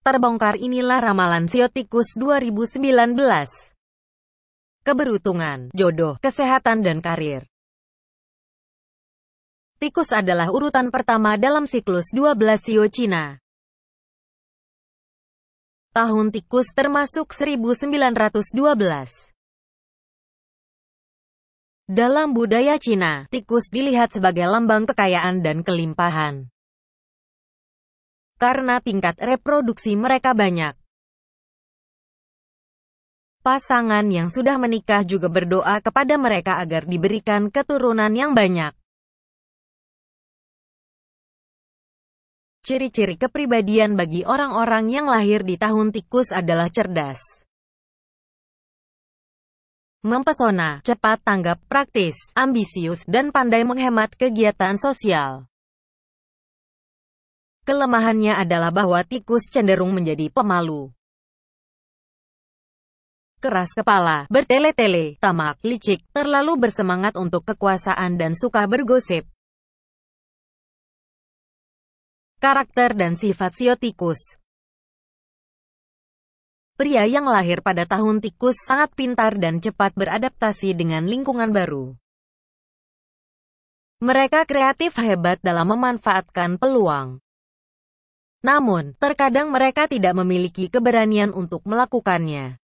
Terbongkar inilah ramalan Siotikus 2019. Keberuntungan, jodoh, kesehatan dan karir. Tikus adalah urutan pertama dalam siklus 12 Sio Cina. Tahun tikus termasuk 1912. Dalam budaya Cina, tikus dilihat sebagai lambang kekayaan dan kelimpahan karena tingkat reproduksi mereka banyak. Pasangan yang sudah menikah juga berdoa kepada mereka agar diberikan keturunan yang banyak. Ciri-ciri kepribadian bagi orang-orang yang lahir di tahun tikus adalah cerdas, mempesona, cepat tanggap praktis, ambisius, dan pandai menghemat kegiatan sosial. Kelemahannya adalah bahwa tikus cenderung menjadi pemalu. Keras kepala, bertele-tele, tamak, licik, terlalu bersemangat untuk kekuasaan dan suka bergosip. Karakter dan sifat sio tikus Pria yang lahir pada tahun tikus sangat pintar dan cepat beradaptasi dengan lingkungan baru. Mereka kreatif hebat dalam memanfaatkan peluang. Namun, terkadang mereka tidak memiliki keberanian untuk melakukannya.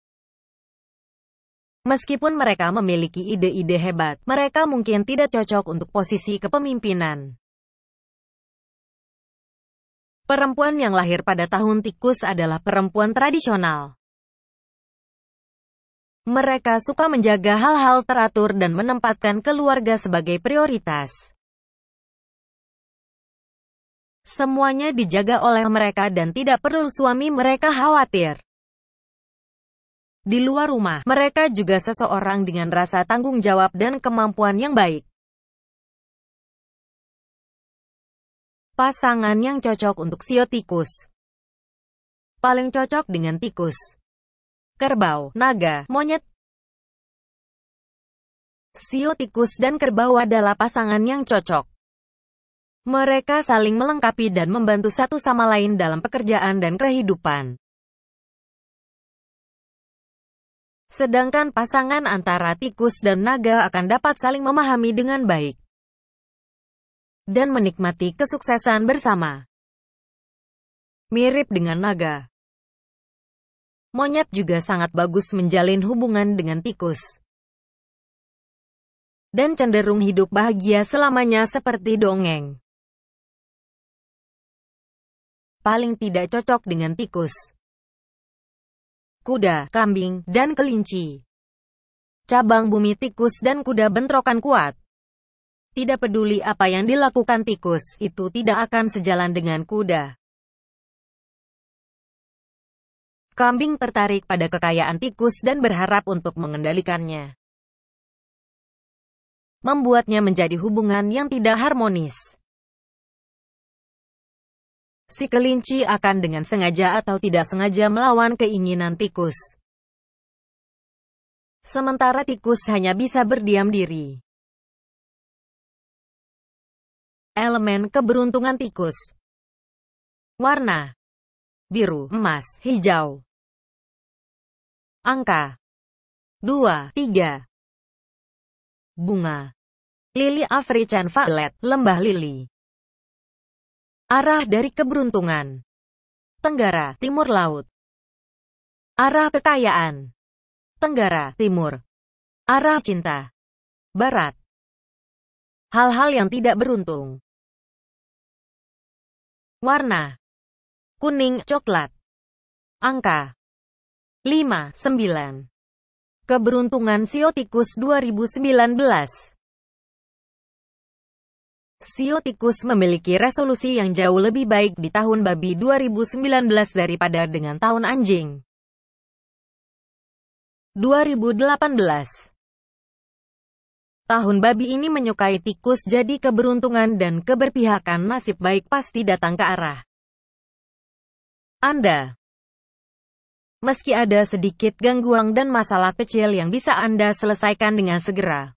Meskipun mereka memiliki ide-ide hebat, mereka mungkin tidak cocok untuk posisi kepemimpinan. Perempuan yang lahir pada tahun tikus adalah perempuan tradisional. Mereka suka menjaga hal-hal teratur dan menempatkan keluarga sebagai prioritas. Semuanya dijaga oleh mereka dan tidak perlu suami mereka khawatir. Di luar rumah, mereka juga seseorang dengan rasa tanggung jawab dan kemampuan yang baik. Pasangan yang cocok untuk sio tikus. Paling cocok dengan tikus. Kerbau, naga, monyet. Sio tikus dan kerbau adalah pasangan yang cocok. Mereka saling melengkapi dan membantu satu sama lain dalam pekerjaan dan kehidupan. Sedangkan pasangan antara tikus dan naga akan dapat saling memahami dengan baik dan menikmati kesuksesan bersama. Mirip dengan naga, monyet juga sangat bagus menjalin hubungan dengan tikus dan cenderung hidup bahagia selamanya seperti dongeng paling tidak cocok dengan tikus, kuda, kambing, dan kelinci. Cabang bumi tikus dan kuda bentrokan kuat. Tidak peduli apa yang dilakukan tikus, itu tidak akan sejalan dengan kuda. Kambing tertarik pada kekayaan tikus dan berharap untuk mengendalikannya. Membuatnya menjadi hubungan yang tidak harmonis si kelinci akan dengan sengaja atau tidak sengaja melawan keinginan tikus. Sementara tikus hanya bisa berdiam diri. Elemen keberuntungan tikus Warna Biru, emas, hijau Angka 2, 3 Bunga Lili African Violet, Lembah Lili Arah dari keberuntungan. Tenggara, timur laut. Arah kekayaan. Tenggara, timur. Arah cinta. Barat. Hal-hal yang tidak beruntung. Warna. Kuning, coklat. Angka. 5, 9. Keberuntungan Siotikus 2019 Siotikus memiliki resolusi yang jauh lebih baik di tahun babi 2019 daripada dengan tahun anjing 2018. Tahun babi ini menyukai tikus jadi keberuntungan dan keberpihakan nasib baik pasti datang ke arah Anda. Meski ada sedikit gangguan dan masalah kecil yang bisa Anda selesaikan dengan segera.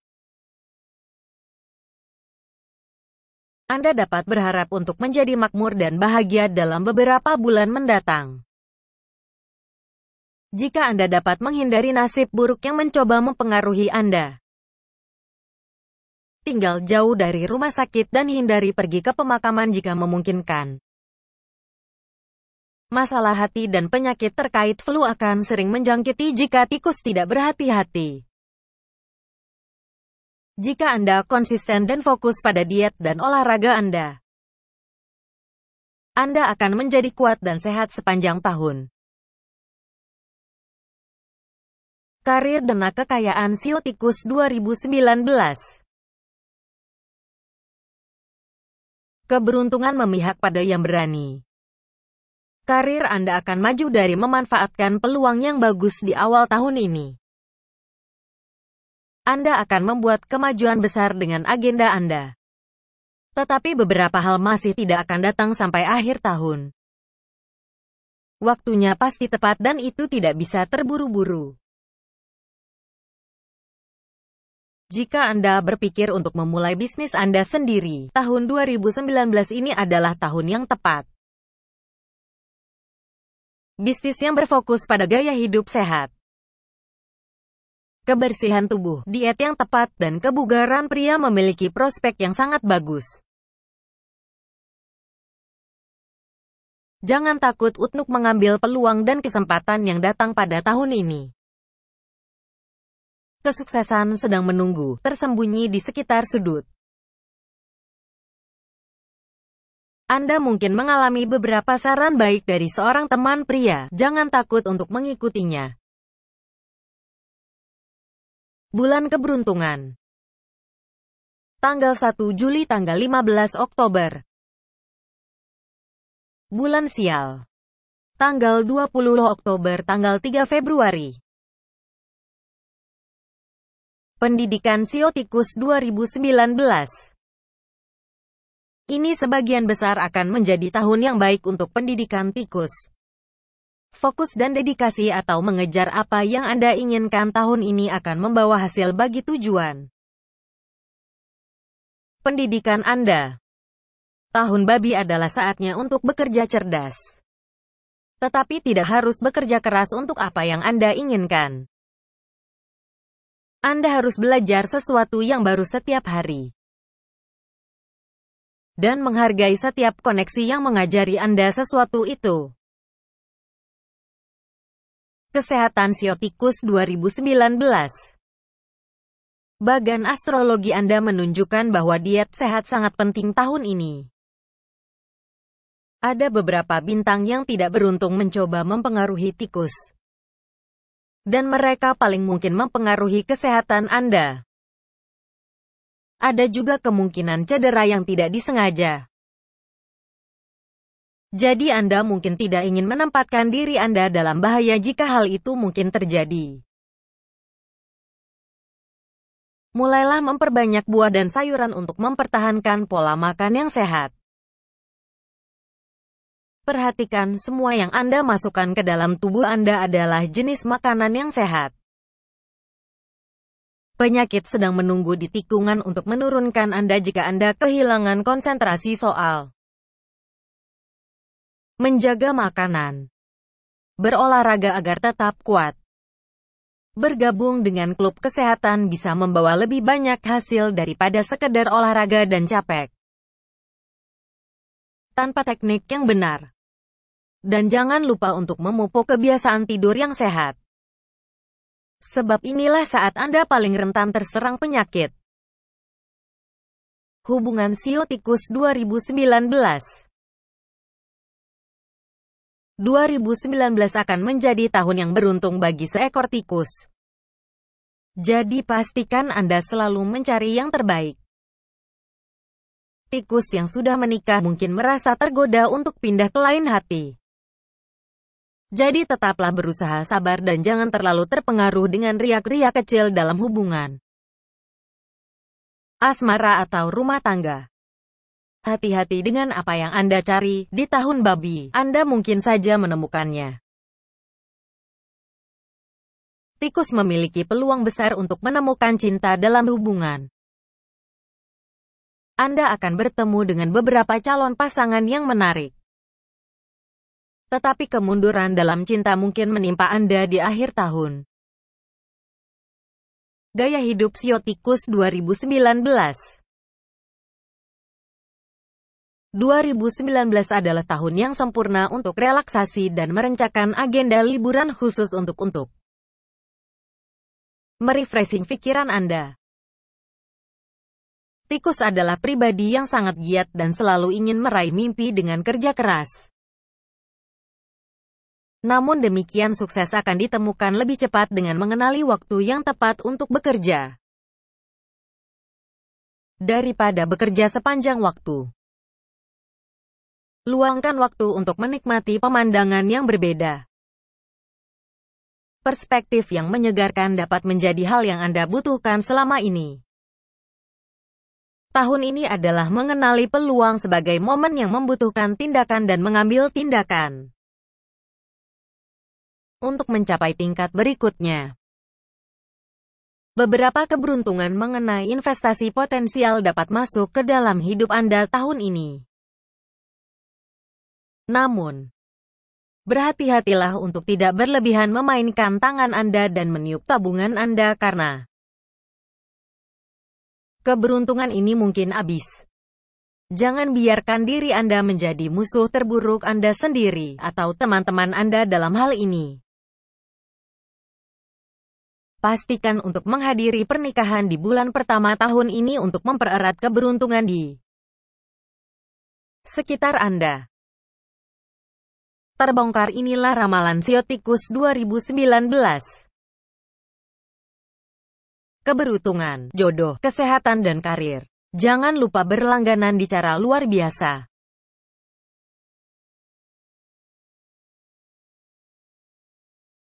Anda dapat berharap untuk menjadi makmur dan bahagia dalam beberapa bulan mendatang. Jika Anda dapat menghindari nasib buruk yang mencoba mempengaruhi Anda, tinggal jauh dari rumah sakit dan hindari pergi ke pemakaman jika memungkinkan. Masalah hati dan penyakit terkait flu akan sering menjangkiti jika tikus tidak berhati-hati. Jika Anda konsisten dan fokus pada diet dan olahraga Anda, Anda akan menjadi kuat dan sehat sepanjang tahun. Karir dan Kekayaan Siu Tikus 2019 Keberuntungan memihak pada yang berani. Karir Anda akan maju dari memanfaatkan peluang yang bagus di awal tahun ini. Anda akan membuat kemajuan besar dengan agenda Anda. Tetapi beberapa hal masih tidak akan datang sampai akhir tahun. Waktunya pasti tepat dan itu tidak bisa terburu-buru. Jika Anda berpikir untuk memulai bisnis Anda sendiri, tahun 2019 ini adalah tahun yang tepat. Bisnis yang berfokus pada gaya hidup sehat kebersihan tubuh, diet yang tepat, dan kebugaran pria memiliki prospek yang sangat bagus. Jangan takut untuk mengambil peluang dan kesempatan yang datang pada tahun ini. Kesuksesan sedang menunggu, tersembunyi di sekitar sudut. Anda mungkin mengalami beberapa saran baik dari seorang teman pria. Jangan takut untuk mengikutinya. Bulan keberuntungan. Tanggal 1 Juli tanggal 15 Oktober. Bulan sial. Tanggal 20 Oktober tanggal 3 Februari. Pendidikan Siotikus 2019. Ini sebagian besar akan menjadi tahun yang baik untuk pendidikan tikus. Fokus dan dedikasi atau mengejar apa yang Anda inginkan tahun ini akan membawa hasil bagi tujuan. Pendidikan Anda Tahun babi adalah saatnya untuk bekerja cerdas. Tetapi tidak harus bekerja keras untuk apa yang Anda inginkan. Anda harus belajar sesuatu yang baru setiap hari dan menghargai setiap koneksi yang mengajari Anda sesuatu itu. Kesehatan Siotikus 2019 Bagan astrologi Anda menunjukkan bahwa diet sehat sangat penting tahun ini. Ada beberapa bintang yang tidak beruntung mencoba mempengaruhi tikus. Dan mereka paling mungkin mempengaruhi kesehatan Anda. Ada juga kemungkinan cedera yang tidak disengaja. Jadi Anda mungkin tidak ingin menempatkan diri Anda dalam bahaya jika hal itu mungkin terjadi. Mulailah memperbanyak buah dan sayuran untuk mempertahankan pola makan yang sehat. Perhatikan semua yang Anda masukkan ke dalam tubuh Anda adalah jenis makanan yang sehat. Penyakit sedang menunggu di tikungan untuk menurunkan Anda jika Anda kehilangan konsentrasi soal menjaga makanan, berolahraga agar tetap kuat. Bergabung dengan klub kesehatan bisa membawa lebih banyak hasil daripada sekedar olahraga dan capek. Tanpa teknik yang benar. Dan jangan lupa untuk memupuk kebiasaan tidur yang sehat. Sebab inilah saat Anda paling rentan terserang penyakit hubungan siotikus 2019. 2019 akan menjadi tahun yang beruntung bagi seekor tikus. Jadi pastikan Anda selalu mencari yang terbaik. Tikus yang sudah menikah mungkin merasa tergoda untuk pindah ke lain hati. Jadi tetaplah berusaha sabar dan jangan terlalu terpengaruh dengan riak-riak kecil dalam hubungan asmara atau rumah tangga. Hati-hati dengan apa yang Anda cari di tahun babi. Anda mungkin saja menemukannya. Tikus memiliki peluang besar untuk menemukan cinta dalam hubungan. Anda akan bertemu dengan beberapa calon pasangan yang menarik. Tetapi kemunduran dalam cinta mungkin menimpa Anda di akhir tahun. Gaya hidup Siotikus 2019 2019 adalah tahun yang sempurna untuk relaksasi dan merencakan agenda liburan khusus untuk untuk merefreshing pikiran Anda. Tikus adalah pribadi yang sangat giat dan selalu ingin meraih mimpi dengan kerja keras. Namun demikian sukses akan ditemukan lebih cepat dengan mengenali waktu yang tepat untuk bekerja. Daripada bekerja sepanjang waktu. Luangkan waktu untuk menikmati pemandangan yang berbeda. Perspektif yang menyegarkan dapat menjadi hal yang Anda butuhkan selama ini. Tahun ini adalah mengenali peluang sebagai momen yang membutuhkan tindakan dan mengambil tindakan untuk mencapai tingkat berikutnya. Beberapa keberuntungan mengenai investasi potensial dapat masuk ke dalam hidup Anda tahun ini. Namun, berhati-hatilah untuk tidak berlebihan memainkan tangan Anda dan meniup tabungan Anda karena keberuntungan ini mungkin habis. Jangan biarkan diri Anda menjadi musuh terburuk Anda sendiri atau teman-teman Anda dalam hal ini. Pastikan untuk menghadiri pernikahan di bulan pertama tahun ini untuk mempererat keberuntungan di sekitar Anda. Terbongkar inilah ramalan Siotikus 2019 keberuntungan, jodoh, kesehatan dan karir. Jangan lupa berlangganan di cara luar biasa.